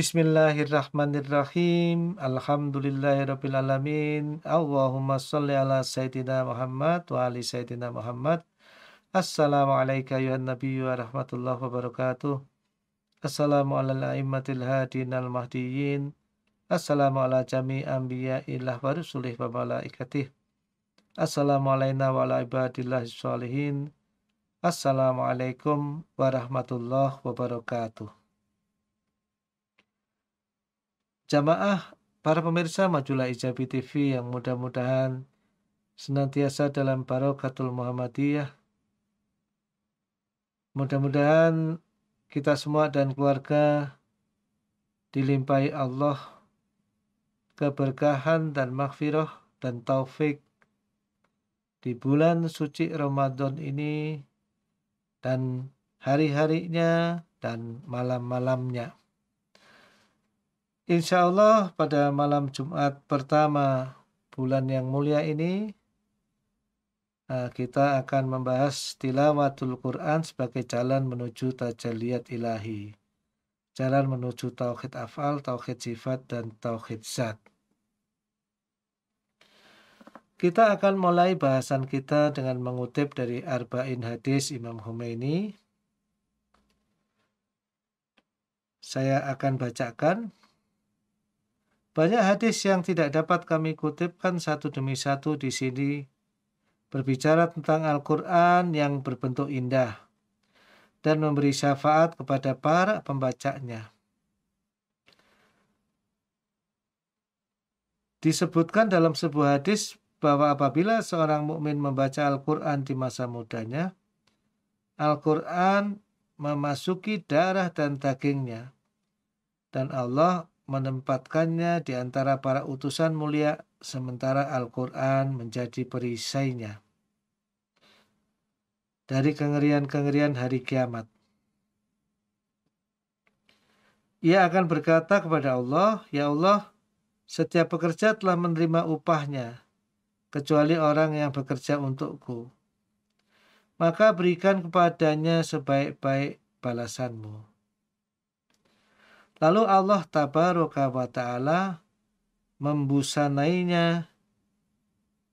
Bismillahirrahmanirrahim. Alhamdulillahirabbil alamin. Allahumma shalli ala sayyidina Muhammad wa ali sayyidina Muhammad. Assalamualaikum ya Nabi wa rahmatullahi wa barakatuh. Assalamu ala al-a'immatil hadin al-mahdiyyin. Assalamu ala jami anbiya'illah wa rusulih wa malaikatih. Assalamu alaina wa ala ibadillah sholihin. Assalamualaikum warahmatullahi wabarakatuh. Jamaah para pemirsa Majulah Ijabi TV yang mudah-mudahan senantiasa dalam barokatul Muhammadiyah. Mudah-mudahan kita semua dan keluarga dilimpahi Allah keberkahan dan maghfirah dan taufik di bulan suci Ramadan ini dan hari-harinya dan malam-malamnya. Insya Allah pada malam Jumat pertama bulan yang mulia ini eh, kita akan membahas tilawatul Quran sebagai jalan menuju tajalliyat ilahi. Jalan menuju tauhid afal, tauhid sifat, dan tauhid zat. Kita akan mulai bahasan kita dengan mengutip dari Arba'in Hadis Imam Khomeini. Saya akan bacakan banyak hadis yang tidak dapat kami kutipkan satu demi satu di sini berbicara tentang Al-Quran yang berbentuk indah dan memberi syafaat kepada para pembacanya. Disebutkan dalam sebuah hadis bahwa apabila seorang mukmin membaca Al-Quran di masa mudanya, Al-Quran memasuki darah dan dagingnya, dan Allah menempatkannya di antara para utusan mulia, sementara Al-Quran menjadi perisainya dari kengerian-kengerian hari kiamat. Ia akan berkata kepada Allah, Ya Allah, setiap pekerja telah menerima upahnya, kecuali orang yang bekerja untukku. Maka berikan kepadanya sebaik-baik balasanmu. Lalu Allah tabaraka wa ta'ala membusanainya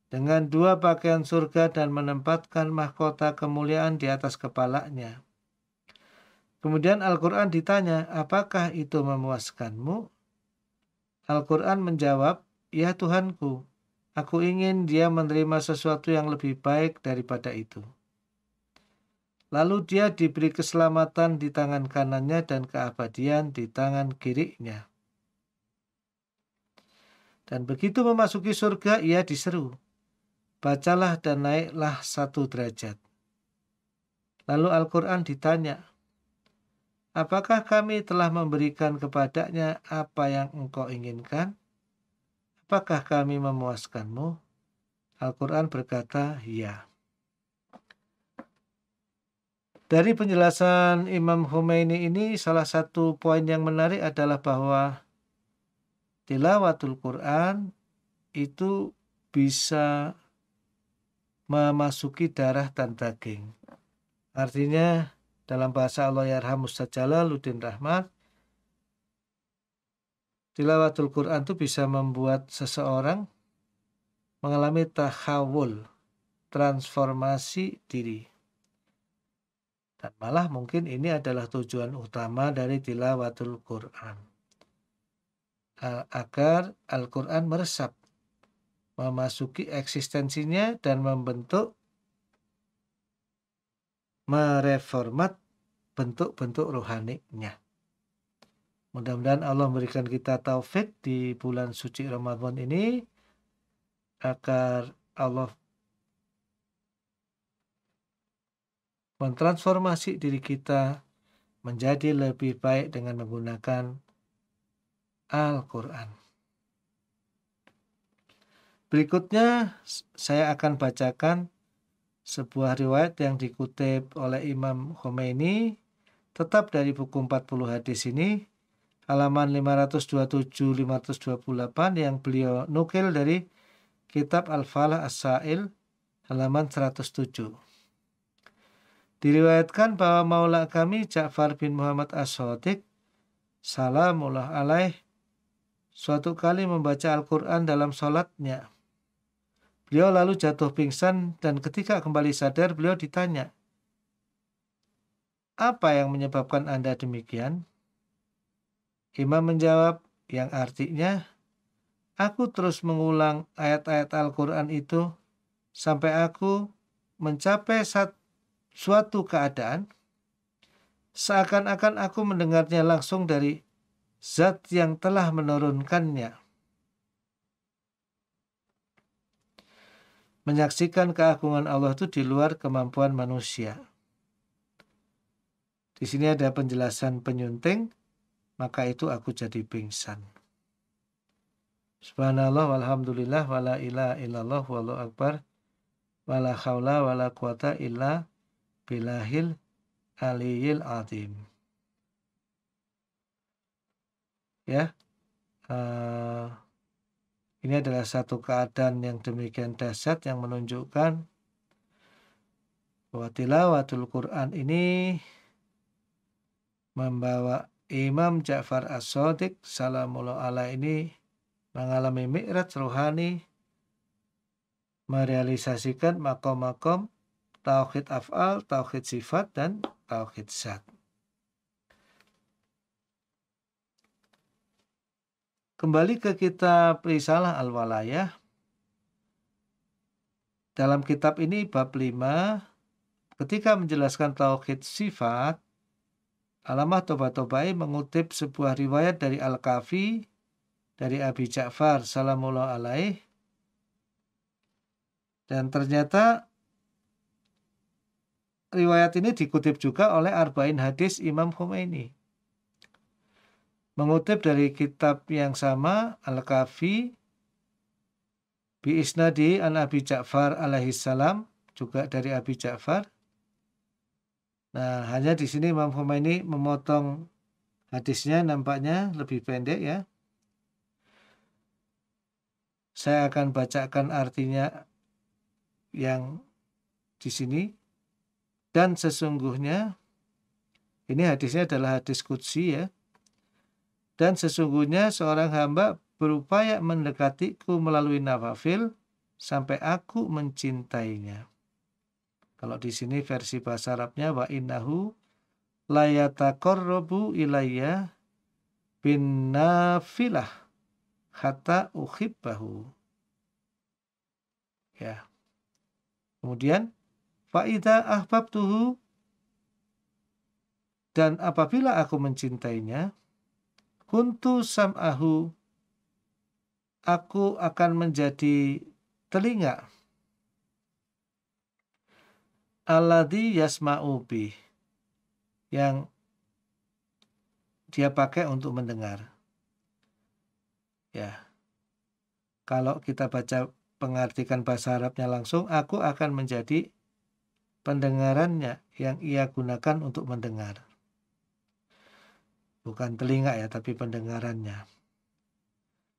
dengan dua pakaian surga dan menempatkan mahkota kemuliaan di atas kepalanya. Kemudian Al-Quran ditanya, apakah itu memuaskanmu? Al-Quran menjawab, ya Tuhanku, aku ingin dia menerima sesuatu yang lebih baik daripada itu. Lalu dia diberi keselamatan di tangan kanannya dan keabadian di tangan kirinya. Dan begitu memasuki surga, ia diseru, "Bacalah dan naiklah satu derajat." Lalu Al-Quran ditanya, "Apakah kami telah memberikan kepadanya apa yang engkau inginkan? Apakah kami memuaskanmu?" Al-Quran berkata, "Ya." Dari penjelasan Imam Khomeini ini salah satu poin yang menarik adalah bahwa tilawatul Quran itu bisa memasuki darah dan daging. Artinya dalam bahasa Allah Yarhamus Jalaluddin Rahmat tilawatul Quran itu bisa membuat seseorang mengalami tahawul transformasi diri. Dan malah mungkin ini adalah tujuan utama dari tilawatul Quran. Agar Al-Quran meresap, memasuki eksistensinya dan membentuk, mereformat bentuk-bentuk rohaninya. Mudah-mudahan Allah memberikan kita taufik di bulan suci Ramadan ini agar Allah mentransformasi diri kita menjadi lebih baik dengan menggunakan Al-Quran. Berikutnya saya akan bacakan sebuah riwayat yang dikutip oleh Imam Khomeini tetap dari buku 40 hadis ini halaman 527-528 yang beliau nukil dari kitab Al-Falah As-Sa'il halaman 107. Diriwayatkan bahwa maula kami Ja'far bin Muhammad As-Sadiq salamullah alaih suatu kali membaca Al-Quran dalam sholatnya. Beliau lalu jatuh pingsan dan ketika kembali sadar beliau ditanya, apa yang menyebabkan Anda demikian? Imam menjawab yang artinya, aku terus mengulang ayat-ayat Al-Quran itu sampai aku mencapai satu suatu keadaan, seakan-akan aku mendengarnya langsung dari zat yang telah menurunkannya. Menyaksikan keagungan Allah itu di luar kemampuan manusia. Di sini ada penjelasan penyunting, maka itu aku jadi pingsan. Subhanallah walhamdulillah wala ilaha illallah wallahu akbar wala haula wala quwata illa bilahil aliyil azim ya uh, ini adalah satu keadaan yang demikian dahsyat yang menunjukkan bahwa tilawatul Quran ini membawa Imam Ja'far As-Sadiq salamullah ala ini mengalami mi'raj rohani merealisasikan makom-makom tauhid af'al, tauhid sifat, dan tauhid zat. Kembali ke kitab Risalah Al-Walayah. Dalam kitab ini bab 5, ketika menjelaskan tauhid sifat, Alamah Toba Tobai mengutip sebuah riwayat dari Al-Kafi dari Abi Ja'far salamullah alaih dan ternyata riwayat ini dikutip juga oleh Arba'in Hadis Imam Khomeini. Mengutip dari kitab yang sama Al-Kafi bi isnadi an Abi Ja'far alaihi salam juga dari Abi Ja'far. Nah, hanya di sini Imam Khomeini memotong hadisnya nampaknya lebih pendek ya. Saya akan bacakan artinya yang di sini dan sesungguhnya, ini hadisnya adalah hadis kudsi ya. Dan sesungguhnya seorang hamba berupaya mendekatiku melalui nawafil sampai aku mencintainya. Kalau di sini versi bahasa Arabnya wa innahu layatakorrobu ilayya bin nafilah hatta uhibbahu. Ya. Kemudian Fa'idha ahbabtuhu dan apabila aku mencintainya, kuntu sam'ahu, aku akan menjadi telinga. Alladhi yasma'u yang dia pakai untuk mendengar. Ya, kalau kita baca pengartikan bahasa Arabnya langsung, aku akan menjadi pendengarannya yang ia gunakan untuk mendengar. Bukan telinga ya, tapi pendengarannya.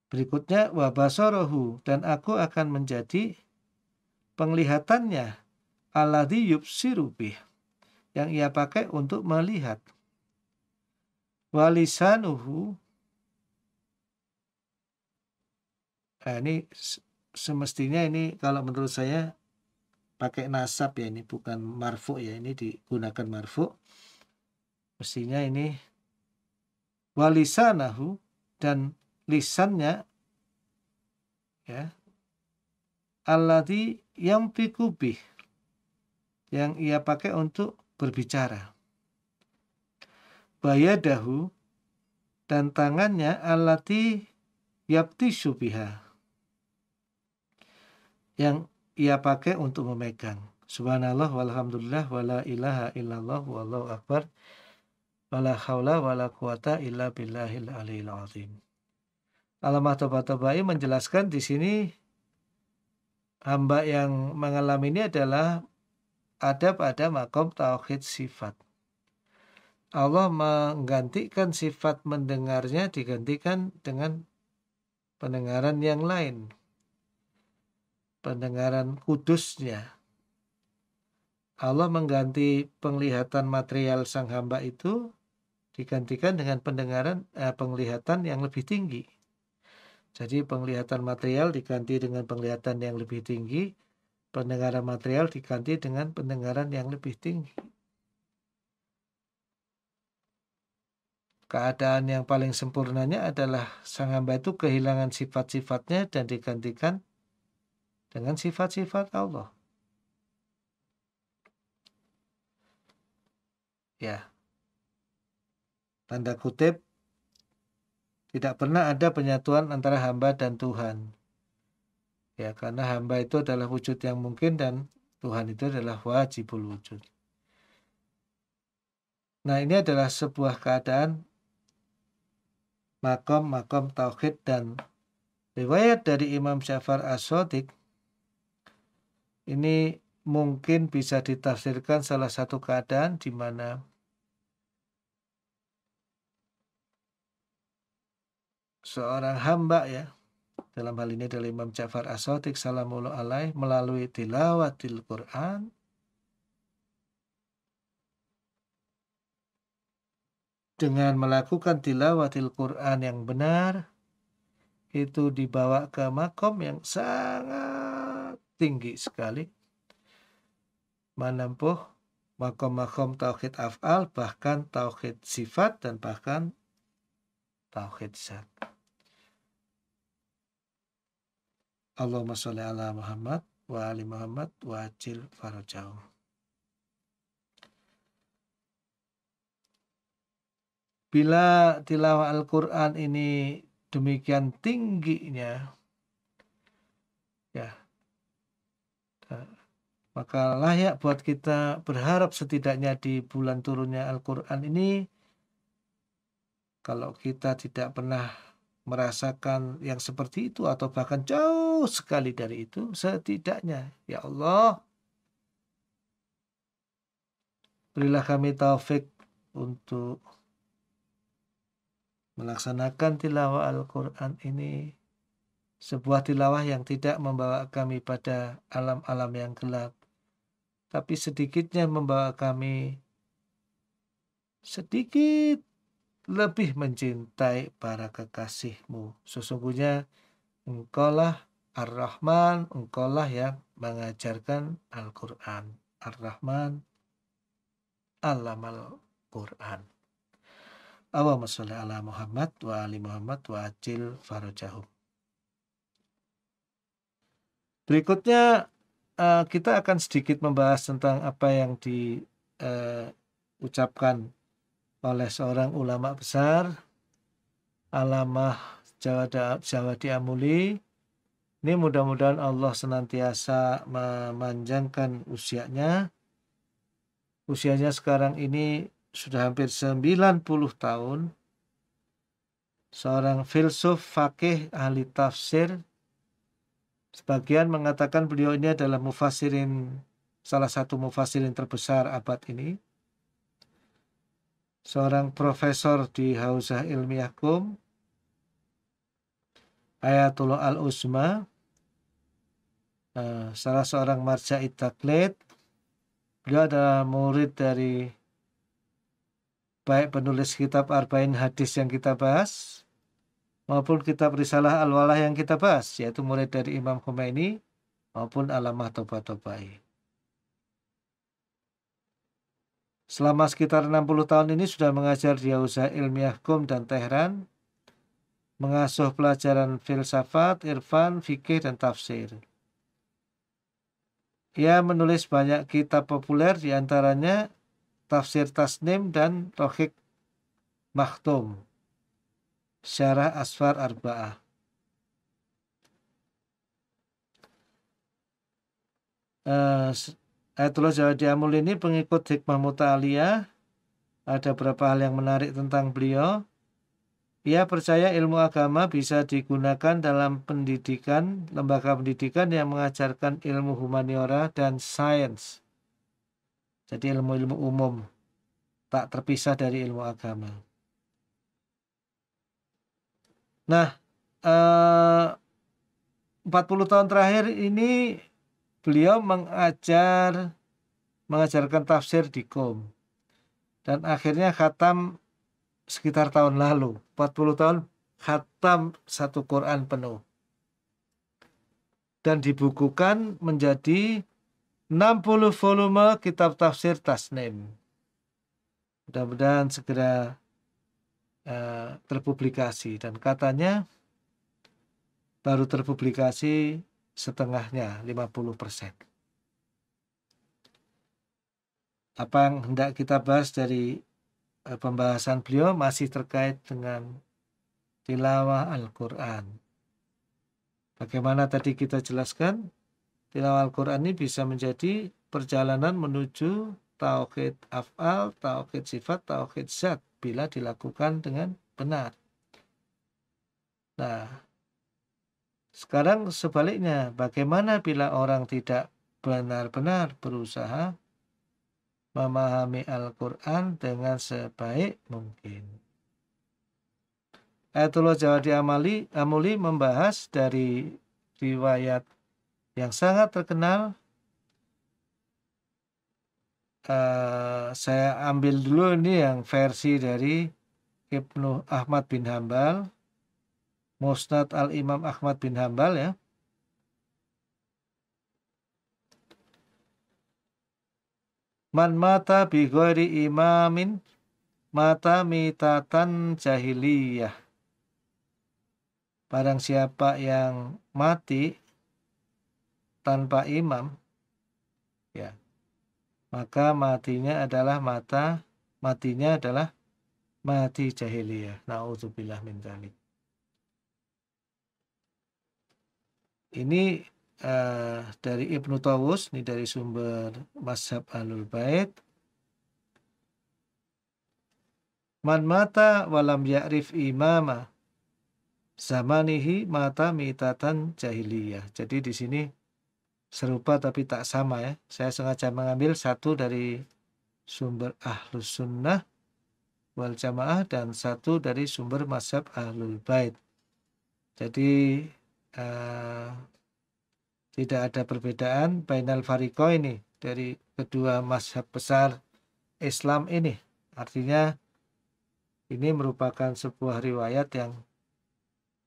Berikutnya, wabasorohu, dan aku akan menjadi penglihatannya alladhi yubsirubih, yang ia pakai untuk melihat. Walisanuhu, nah ini semestinya ini kalau menurut saya pakai nasab ya ini bukan marfu ya ini digunakan marfu mestinya ini walisanahu dan lisannya ya alati yang pikubih yang ia pakai untuk berbicara bayadahu dan tangannya alati yaptisubihah yang ia pakai untuk memegang. Subhanallah walhamdulillah wala ilaha illallah wallahu akbar wala haula wala quwata illa billahil aliyil azim. Alamah Toba-Tobai menjelaskan di sini hamba yang mengalami ini adalah ada pada makom tauhid sifat. Allah menggantikan sifat mendengarnya digantikan dengan pendengaran yang lain pendengaran kudusnya. Allah mengganti penglihatan material sang hamba itu digantikan dengan pendengaran eh, penglihatan yang lebih tinggi. Jadi penglihatan material diganti dengan penglihatan yang lebih tinggi, pendengaran material diganti dengan pendengaran yang lebih tinggi. Keadaan yang paling sempurnanya adalah sang hamba itu kehilangan sifat-sifatnya dan digantikan dengan sifat-sifat Allah. Ya. Tanda kutip tidak pernah ada penyatuan antara hamba dan Tuhan. Ya, karena hamba itu adalah wujud yang mungkin dan Tuhan itu adalah wajibul wujud. Nah, ini adalah sebuah keadaan makom-makom tauhid dan riwayat dari Imam Syafar As-Sadiq ini mungkin bisa ditafsirkan salah satu keadaan di mana seorang hamba ya dalam hal ini adalah Imam Ja'far As-Sadiq salamullah alaih melalui tilawatil Quran dengan melakukan tilawatil Quran yang benar itu dibawa ke makom yang sangat tinggi sekali menempuh makom-makom tauhid af'al, bahkan tauhid sifat dan bahkan tauhid zat. Allahumma sholli ala Muhammad wa ali Muhammad wa ajil farajahum. Bila tilawah Al-Quran ini demikian tingginya, Maka layak buat kita berharap setidaknya di bulan turunnya Al-Quran ini kalau kita tidak pernah merasakan yang seperti itu atau bahkan jauh sekali dari itu setidaknya ya Allah berilah kami taufik untuk melaksanakan tilawah Al-Quran ini sebuah tilawah yang tidak membawa kami pada alam-alam yang gelap tapi sedikitnya membawa kami sedikit lebih mencintai para kekasihmu. Sesungguhnya engkaulah Ar-Rahman, engkaulah yang mengajarkan Al-Quran. Ar-Rahman, Alam Al-Quran. Allahumma salli ala Muhammad wa ali Muhammad wa ajil farajahum. Berikutnya uh, kita akan sedikit membahas tentang apa yang diucapkan eh, uh, oleh seorang ulama besar alamah Jawa, Jawa Diamuli ini mudah-mudahan Allah senantiasa memanjangkan usianya usianya sekarang ini sudah hampir 90 tahun seorang filsuf fakih ahli tafsir Sebagian mengatakan beliau ini adalah mufasirin, salah satu mufasirin terbesar abad ini. Seorang profesor di Hausah Ilmiah Kum, Ayatullah Al-Uzma, eh, salah seorang marja'i taklid. Beliau adalah murid dari baik penulis kitab Arba'in Hadis yang kita bahas, maupun kitab risalah al-walah yang kita bahas yaitu mulai dari Imam Khomeini maupun alamah Toba Tobai. Selama sekitar 60 tahun ini sudah mengajar di Yauzah Ilmiah Kum dan Tehran, mengasuh pelajaran filsafat, irfan, fikih, dan tafsir. Ia menulis banyak kitab populer diantaranya Tafsir Tasnim dan Rohik Maktum. Syarah Asfar Arba'ah. Uh, Ayatullah Jawadi Amul ini pengikut hikmah muta'aliyah. Ada beberapa hal yang menarik tentang beliau. Ia percaya ilmu agama bisa digunakan dalam pendidikan, lembaga pendidikan yang mengajarkan ilmu humaniora dan sains. Jadi ilmu-ilmu umum tak terpisah dari ilmu agama. Nah, eh, empat puluh tahun terakhir ini beliau mengajar mengajarkan tafsir di Qom dan akhirnya khatam sekitar tahun lalu 40 tahun khatam satu Quran penuh dan dibukukan menjadi 60 volume kitab tafsir Tasnim mudah-mudahan segera Eh, terpublikasi dan katanya baru terpublikasi setengahnya 50%. Apa yang hendak kita bahas dari e, pembahasan beliau masih terkait dengan tilawah Al-Qur'an. Bagaimana tadi kita jelaskan, tilawah Al-Qur'an ini bisa menjadi perjalanan menuju tauhid afal, tauhid sifat, tauhid zat bila dilakukan dengan benar. Nah, sekarang sebaliknya, bagaimana bila orang tidak benar-benar berusaha memahami Al-Quran dengan sebaik mungkin. Ayatullah Jawadi Amali, Amuli membahas dari riwayat yang sangat terkenal uh, saya ambil dulu ini yang versi dari Ibnu Ahmad bin Hambal, Musnad Al-Imam Ahmad bin Hambal ya. Man mata bi ghairi imamin mata mitatan jahiliyah. Barang siapa yang mati tanpa imam ya maka matinya adalah mata matinya adalah mati jahiliyah. Nauzubillah min dzalik. Ini uh, dari Ibnu Tawus, ini dari sumber Mazhab Ahlul Bait. Man mata walam ya'rif imama zamanihi mata mitatan jahiliyah. Jadi di sini serupa tapi tak sama ya. Saya sengaja mengambil satu dari sumber Ahlus Sunnah wal Jamaah dan satu dari sumber Mazhab Ahlul Bait. Jadi uh, tidak ada perbedaan final Fariko ini dari kedua mazhab besar Islam ini. Artinya ini merupakan sebuah riwayat yang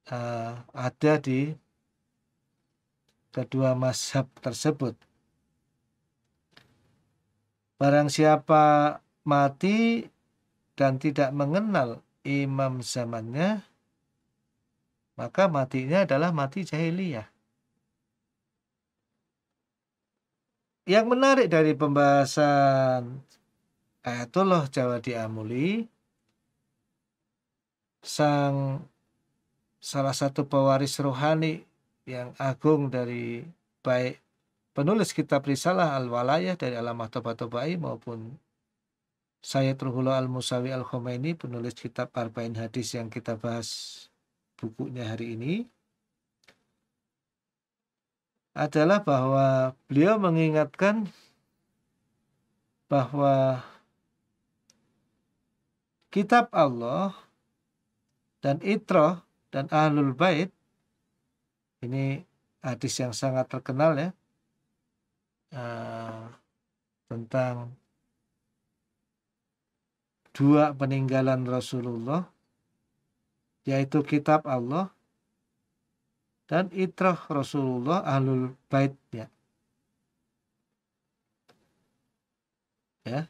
uh, ada di kedua mazhab tersebut. Barang siapa mati dan tidak mengenal imam zamannya, maka matinya adalah mati jahiliyah. Yang menarik dari pembahasan Ayatullah Jawadi Amuli, sang salah satu pewaris rohani yang agung dari baik penulis kitab risalah Al-Walayah dari Alamah Toba-Tobai maupun saya Ruhullah Al-Musawi Al-Khomeini penulis kitab Arba'in Hadis yang kita bahas bukunya hari ini adalah bahwa beliau mengingatkan bahwa kitab Allah dan itroh dan ahlul bait ini hadis yang sangat terkenal ya uh, tentang dua peninggalan Rasulullah yaitu kitab Allah dan itrah Rasulullah ahlul bait ya. Ya.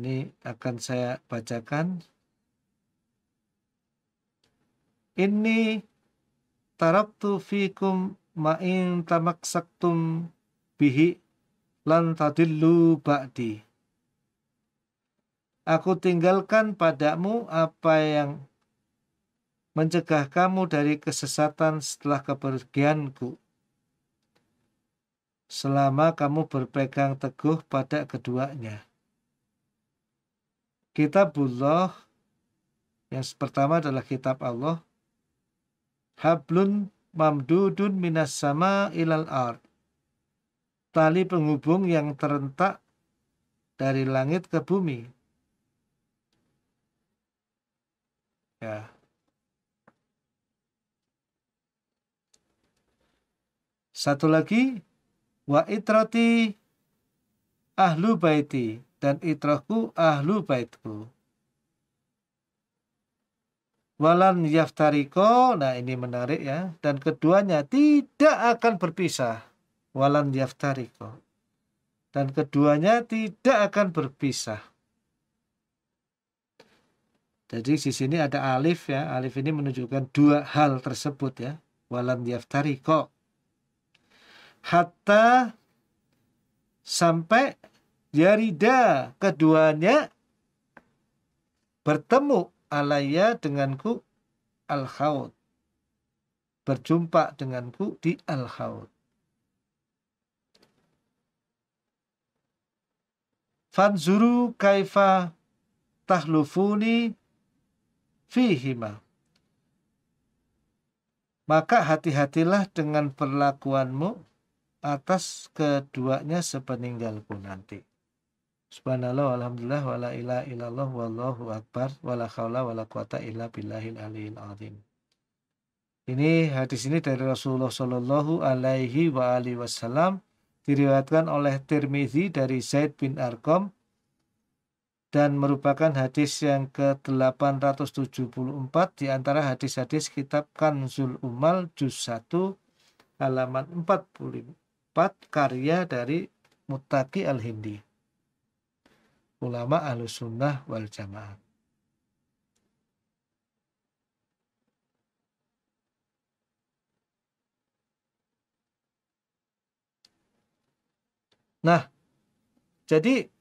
Ini akan saya bacakan. Ini taraktu fikum ma'in tamaksaktum bihi lan tadillu ba'di. Aku tinggalkan padamu apa yang mencegah kamu dari kesesatan setelah kepergianku. Selama kamu berpegang teguh pada keduanya. Kitabullah yang pertama adalah kitab Allah hablun mamdudun minas sama ilal ard. Tali penghubung yang terentak dari langit ke bumi. Ya. Satu lagi, wa itrati ahlu baiti dan itrahku ahlu baitku walan yaftariko nah ini menarik ya dan keduanya tidak akan berpisah walan yaftariko dan keduanya tidak akan berpisah jadi di sini ada alif ya alif ini menunjukkan dua hal tersebut ya walan yaftariko hatta sampai yarida keduanya bertemu alaya denganku al khaut Berjumpa denganku di al khaut Fanzuru kaifa tahlufuni fihima. Maka hati-hatilah dengan perlakuanmu atas keduanya sepeninggalku nanti. Subhanallah walhamdulillah wala ilaha illallah wallahu akbar wala haula wala quwata illa billahil aliyil azim. Ini hadis ini dari Rasulullah Shallallahu alaihi wa alihi wasallam diriwayatkan oleh Tirmizi dari Zaid bin Arqam dan merupakan hadis yang ke-874 di antara hadis-hadis kitab Kanzul Umal juz 1 halaman 44 karya dari Mutaki Al-Hindi ulama ahlu sunnah wal jamaah. Nah, jadi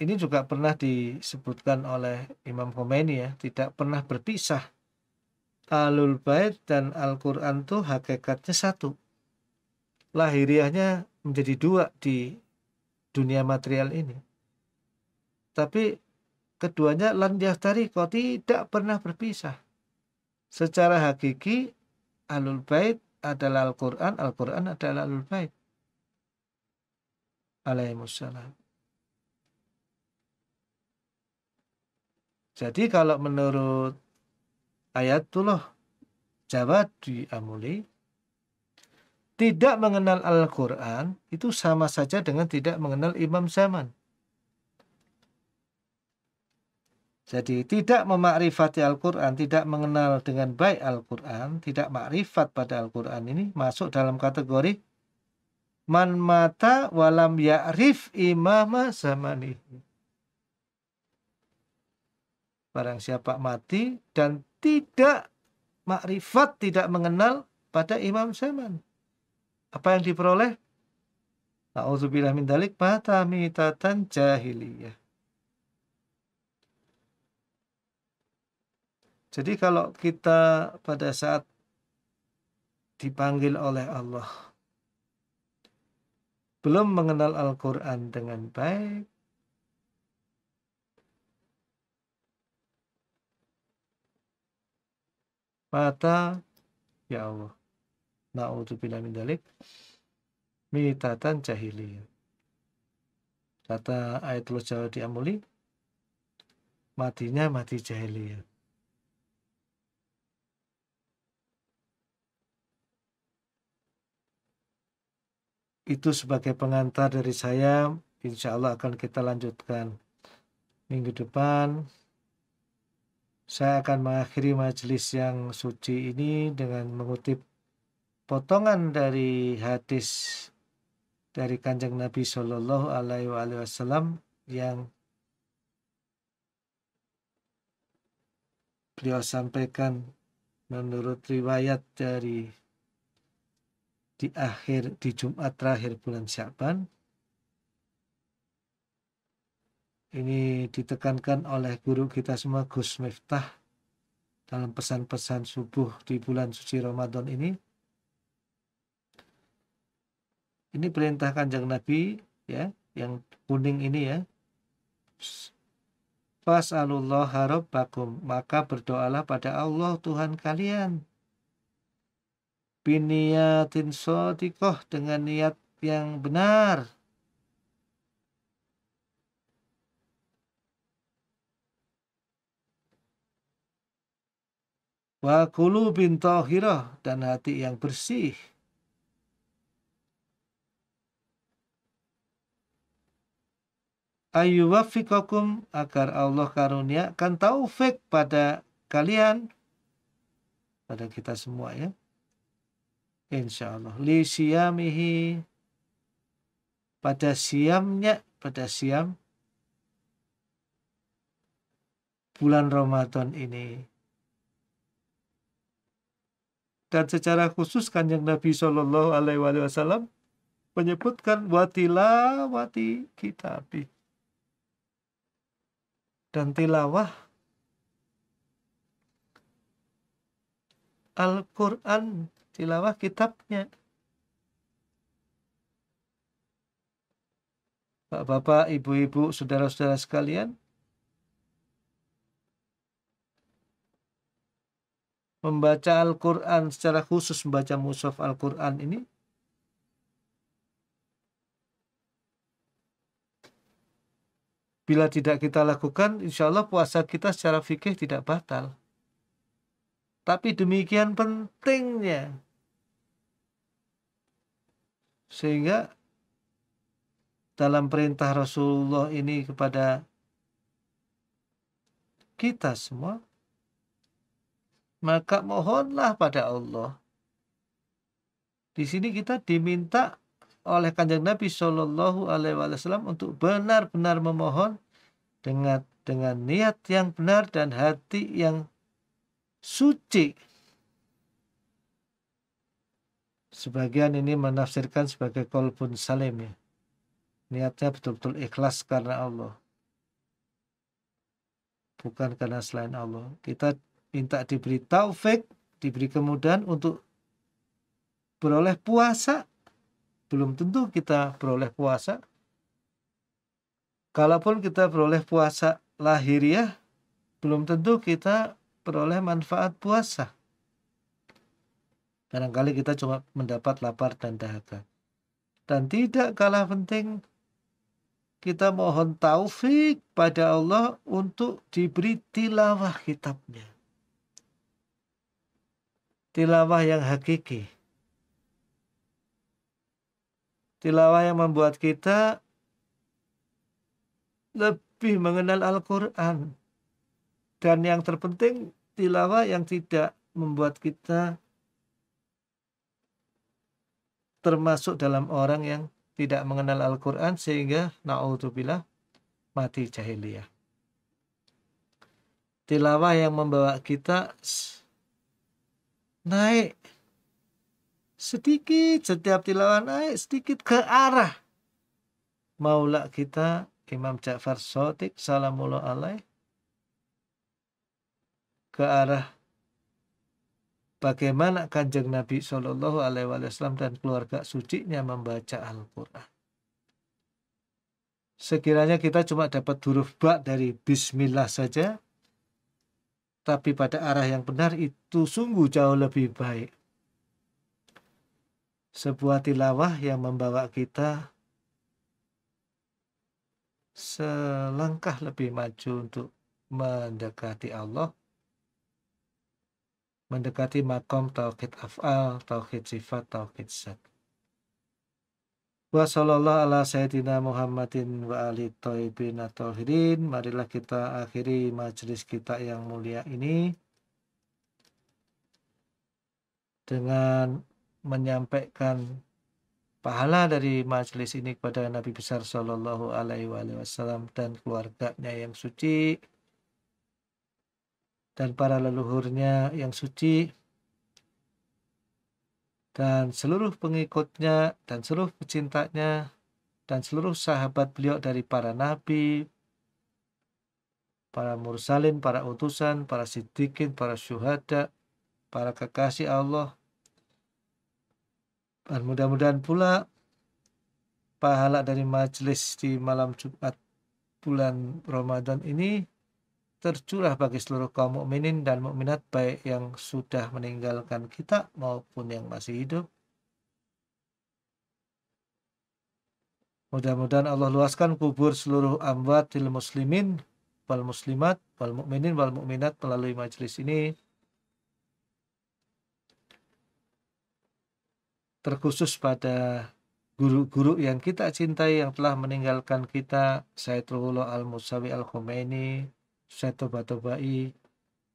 ini juga pernah disebutkan oleh Imam Khomeini ya, tidak pernah berpisah. Alul Bait dan Al-Quran itu hakikatnya satu. Lahiriahnya menjadi dua di dunia material ini tapi keduanya lan yaftariqo tidak pernah berpisah. Secara hakiki alul Bait adalah Al-Qur'an, Al-Qur'an adalah alul Bait. alaihimussalam Jadi kalau menurut Ayatullah di Amuli tidak mengenal Al-Quran itu sama saja dengan tidak mengenal imam zaman. Jadi tidak memakrifati Al-Quran, tidak mengenal dengan baik Al-Quran, tidak makrifat pada Al-Quran ini masuk dalam kategori man mata walam ya'rif imama zamanihi. Barang siapa mati dan tidak makrifat, tidak mengenal pada imam zaman. Apa yang diperoleh? Na'udzubillah min dalik mata mitatan jahiliyah Jadi kalau kita pada saat dipanggil oleh Allah belum mengenal Al-Quran dengan baik, mata ya Allah naudzubillah min dalik mitatan jahili kata Ayatul Jawa di Amuli matinya mati jahiliyah itu sebagai pengantar dari saya insya Allah akan kita lanjutkan minggu depan saya akan mengakhiri majelis yang suci ini dengan mengutip potongan dari hadis dari kanjeng Nabi Shallallahu Alaihi Wasallam yang beliau sampaikan menurut riwayat dari di akhir di Jumat terakhir bulan Syaban ini ditekankan oleh guru kita semua Gus Miftah dalam pesan-pesan subuh di bulan suci Ramadan ini ini perintah kanjeng Nabi ya yang kuning ini ya Fas'alullah rabbakum maka berdoalah pada Allah Tuhan kalian biniyatin sodikoh dengan niat yang benar wa bin tahirah dan hati yang bersih wafikokum agar Allah karuniakan taufik pada kalian pada kita semua ya Insya Allah. Li siyamihi. Pada siamnya. Pada siam. Bulan Ramadan ini. Dan secara khusus kanjeng Nabi Shallallahu Alaihi Wasallam menyebutkan watilawati kitab dan tilawah Al-Quran tilawah kitabnya. Bapak-bapak, ibu-ibu, saudara-saudara sekalian, membaca Al-Quran secara khusus membaca mushaf Al-Quran ini bila tidak kita lakukan, insya Allah puasa kita secara fikih tidak batal. Tapi demikian pentingnya sehingga dalam perintah Rasulullah ini kepada kita semua maka mohonlah pada Allah di sini kita diminta oleh kanjeng Nabi Shallallahu Alaihi Wasallam untuk benar-benar memohon dengan dengan niat yang benar dan hati yang suci sebagian ini menafsirkan sebagai kolbun salim ya. Niatnya betul-betul ikhlas karena Allah. Bukan karena selain Allah. Kita minta diberi taufik, diberi kemudahan untuk beroleh puasa. Belum tentu kita beroleh puasa. Kalaupun kita beroleh puasa lahiriah, belum tentu kita beroleh manfaat puasa kadang-kali kita cuma mendapat lapar dan dahaga. Dan tidak kalah penting, kita mohon taufik pada Allah untuk diberi tilawah kitabnya. Tilawah yang hakiki. Tilawah yang membuat kita lebih mengenal Al-Quran. Dan yang terpenting, tilawah yang tidak membuat kita termasuk dalam orang yang tidak mengenal Al-Quran sehingga na'udzubillah mati jahiliyah. Tilawah yang membawa kita naik sedikit setiap tilawah naik sedikit ke arah maula kita Imam Ja'far Sotik salamullah alaih ke arah bagaimana kanjeng Nabi Shallallahu Alaihi Wasallam dan keluarga suci sucinya membaca Al-Quran. Sekiranya kita cuma dapat huruf ba dari Bismillah saja, tapi pada arah yang benar itu sungguh jauh lebih baik. Sebuah tilawah yang membawa kita selangkah lebih maju untuk mendekati Allah mendekati makom tauhid af'al, tauhid sifat, tauhid zat. Wa sallallahu ala sayyidina Muhammadin wa ali thayyibin tahirin Marilah kita akhiri majelis kita yang mulia ini dengan menyampaikan pahala dari majelis ini kepada Nabi besar Shallallahu alaihi wasallam dan keluarganya yang suci dan para leluhurnya yang suci dan seluruh pengikutnya dan seluruh pecintanya dan seluruh sahabat beliau dari para nabi, para mursalin, para utusan, para siddiqin, para syuhada, para kekasih Allah. Dan mudah-mudahan pula pahala dari majelis di malam Jumat bulan Ramadan ini tercurah bagi seluruh kaum mukminin dan mukminat baik yang sudah meninggalkan kita maupun yang masih hidup. Mudah-mudahan Allah luaskan kubur seluruh amwatil muslimin wal muslimat wal mukminin wal mukminat melalui majelis ini. Terkhusus pada guru-guru yang kita cintai yang telah meninggalkan kita, Sayyidullah Al-Musawi Al-Khomeini, saya Toba-Tobai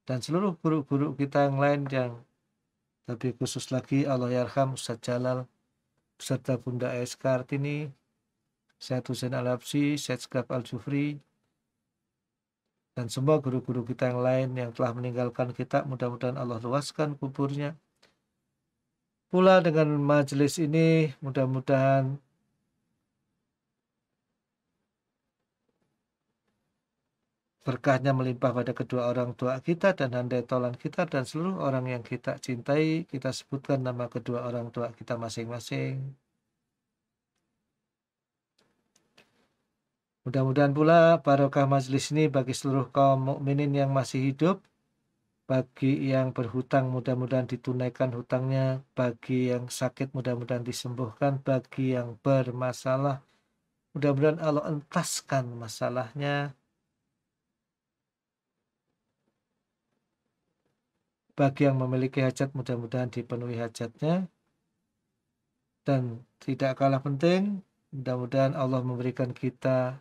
dan seluruh guru-guru kita yang lain yang lebih khusus lagi Allah Yarham Ustaz Jalal serta Bunda Ais Kartini Syed Hussein Al-Habsi, Syed Skab Al-Jufri dan semua guru-guru kita yang lain yang telah meninggalkan kita mudah-mudahan Allah luaskan kuburnya pula dengan majelis ini mudah-mudahan Berkahnya melimpah pada kedua orang tua kita dan handai tolan kita dan seluruh orang yang kita cintai. Kita sebutkan nama kedua orang tua kita masing-masing. Mudah-mudahan pula barokah majelis ini bagi seluruh kaum mukminin yang masih hidup, bagi yang berhutang mudah-mudahan ditunaikan hutangnya, bagi yang sakit mudah-mudahan disembuhkan, bagi yang bermasalah mudah-mudahan Allah entaskan masalahnya, Bagi yang memiliki hajat mudah-mudahan dipenuhi hajatnya. Dan tidak kalah penting, mudah-mudahan Allah memberikan kita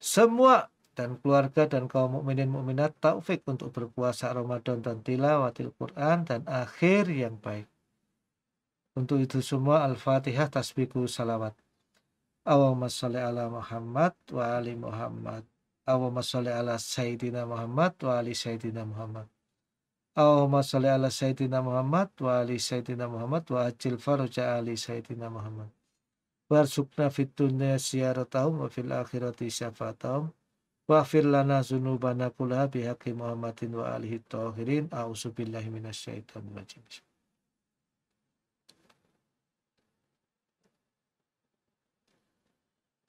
semua dan keluarga dan kaum mukminin mukminat taufik untuk berpuasa Ramadan dan tilawatil Quran dan akhir yang baik. Untuk itu semua Al-Fatihah Tasbihku, salawat. Allahumma sholli ala Muhammad wa ali Muhammad. Allahumma sholli ala Sayyidina Muhammad wa ali Sayyidina Muhammad. Allahumma salli ala sayyidina Muhammad wa ali sayyidina Muhammad wa ajil faruja ali sayyidina Muhammad. Warzuqna fid dunya siyaratahum wa fil akhirati syafaatahum. fir lana zunubana kullaha bihaqi Muhammadin wa alihi tahirin. A'udzu billahi minasyaitonir rajim.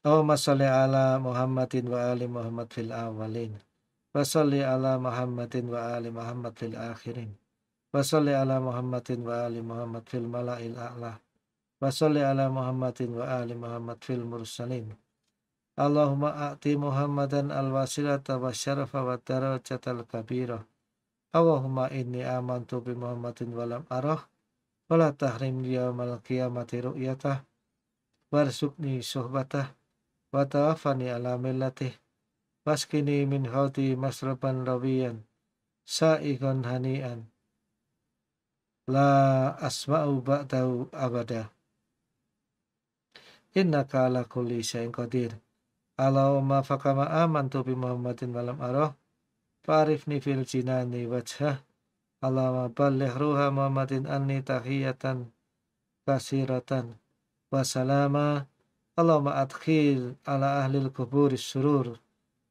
Allahumma salli ala Muhammadin wa ali Muhammad fil awalin. Wasalli ala Muhammadin wa ali Muhammad fil akhirin. Wasalli ala Muhammadin wa ali Muhammad fil mala'il a'la. Wasalli ala Muhammadin wa ali Muhammad fil mursalin. Allahumma a'ti Muhammadan al-wasilata wa syarafa wa al kabira Allahumma inni amantu bi Muhammadin walam arah. la tahrim yawmal qiyamati ru'yatah. Warsukni suhbatah. Wa tawafani ala millatih Paskini min hauti masraban rawiyan Sa'ikon hanian La asma'u ba'dahu abada inna kuli kulli syai'in qadir fakama aman tubi Muhammadin malam aroh Fa'arifni fil jinani wajhah Allahumma ballih ruha Muhammadin anni tahiyatan kasiratan Wasalama Allahumma adkhil ala ahlil kubur surur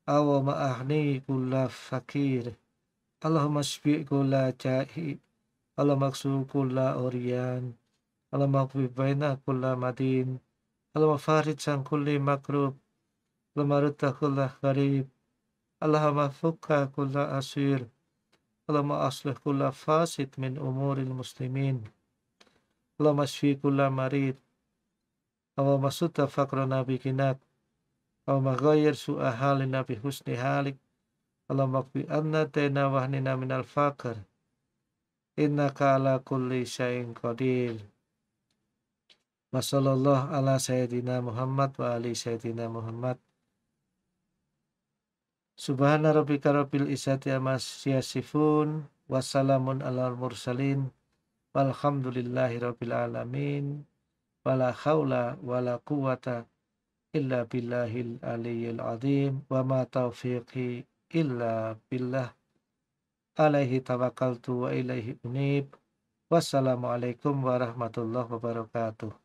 Allah ma'ahni kulla fakir Allahumma shbi' kulla jahi Allahumma ksu kulla orian, Allahumma qwi baina kulla madin Allahumma farij an kulli makrub Allahumma rutta kulla gharib Allahumma fukka kulla asir Allahumma aslih kulla fasid min umuril muslimin Allahumma shfi kulla marid Allahumma sutta fakrana bikinak Allahumma ghayir su'a halina bi husni halik. Allahumma qbi anna tena wahnina minal faqr. Innaka ala kulli syai'in qadir. Wa sallallahu ala sayyidina Muhammad wa ali sayyidina Muhammad. Subhana rabbika rabbil izzati amma yasifun wa salamun alal mursalin walhamdulillahi rabbil alamin wala haula wala quwata illa billahil aliyyil azim wa ma taufiqi illa billah alaihi tawakkaltu wa ilaihi unib wassalamualaikum warahmatullahi wabarakatuh